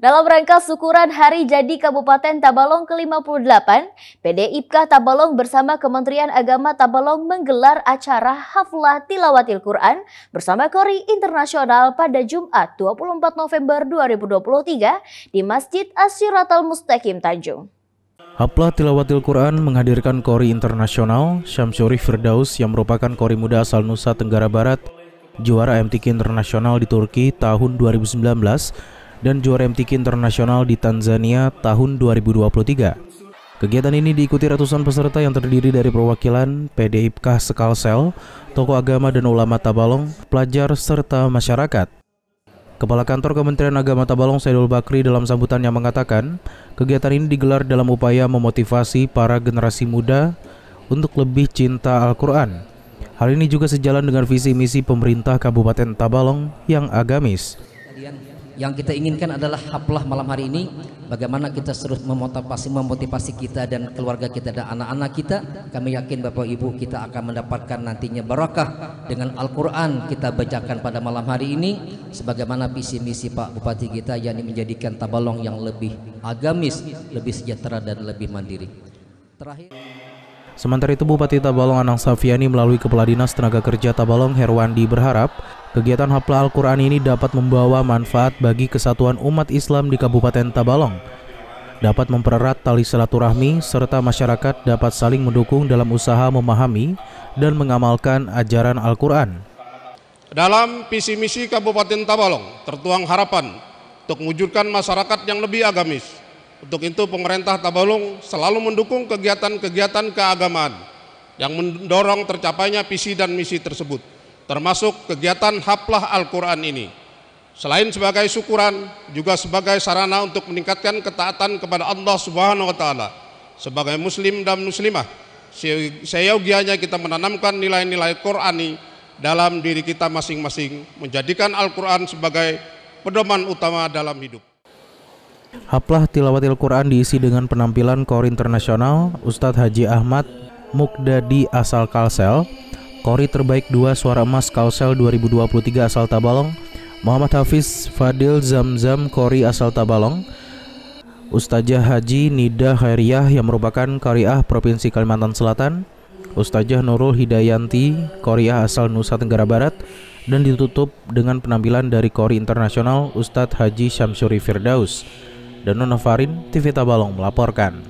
Dalam rangka syukuran Hari Jadi Kabupaten Tabalong ke-58, PD PDIPK Tabalong bersama Kementerian Agama Tabalong menggelar acara Haflah Tilawatil Quran bersama Kori Internasional pada Jumat 24 November 2023 di Masjid Asyiratul Mustaqim Tanjung. Haflah Tilawatil Quran menghadirkan Kori Internasional, Syamsuri Firdaus yang merupakan Kori muda asal Nusa Tenggara Barat, juara MTK Internasional di Turki tahun 2019 dan juara MTK Internasional di Tanzania tahun 2023. Kegiatan ini diikuti ratusan peserta yang terdiri dari perwakilan PDIPKah Sekalsel, tokoh agama dan ulama Tabalong, pelajar serta masyarakat. Kepala Kantor Kementerian Agama Tabalong Saidul Bakri dalam sambutannya mengatakan, kegiatan ini digelar dalam upaya memotivasi para generasi muda untuk lebih cinta Al-Quran. Hal ini juga sejalan dengan visi misi pemerintah Kabupaten Tabalong yang agamis. Yang kita inginkan adalah haplah malam hari ini bagaimana kita terus memotivasi memotivasi kita dan keluarga kita dan anak-anak kita. Kami yakin Bapak Ibu kita akan mendapatkan nantinya barakah dengan Al-Qur'an kita bacakan pada malam hari ini sebagaimana visi misi Pak Bupati kita yakni menjadikan Tabalong yang lebih agamis, lebih sejahtera dan lebih mandiri. Terakhir Sementara itu Bupati Tabalong Anang Safiani melalui Kepala Dinas Tenaga Kerja Tabalong Herwandi berharap Kegiatan hafal Al-Quran ini dapat membawa manfaat bagi kesatuan umat Islam di Kabupaten Tabalong, dapat mempererat tali silaturahmi, serta masyarakat dapat saling mendukung dalam usaha memahami dan mengamalkan ajaran Al-Quran. Dalam visi misi Kabupaten Tabalong, tertuang harapan untuk mewujudkan masyarakat yang lebih agamis. Untuk itu pemerintah Tabalong selalu mendukung kegiatan-kegiatan keagamaan yang mendorong tercapainya visi dan misi tersebut termasuk kegiatan haplah Al-Quran ini. Selain sebagai syukuran, juga sebagai sarana untuk meningkatkan ketaatan kepada Allah Subhanahu wa Ta'ala. Sebagai Muslim dan Muslimah, seyogianya kita menanamkan nilai-nilai Qurani dalam diri kita masing-masing, menjadikan Al-Quran sebagai pedoman utama dalam hidup. Haplah tilawatil Quran diisi dengan penampilan kor internasional Ustadz Haji Ahmad Mukdadi asal Kalsel Kori terbaik dua suara emas Kalsel 2023 asal Tabalong, Muhammad Hafiz Fadil Zamzam Kori asal Tabalong, Ustazah Haji Nida Khairiyah yang merupakan kariah Provinsi Kalimantan Selatan, Ustazah Nurul Hidayanti Koriah asal Nusa Tenggara Barat, dan ditutup dengan penampilan dari Kori Internasional Ustadz Haji Syamsuri Firdaus. Nona Farin, TV Tabalong melaporkan.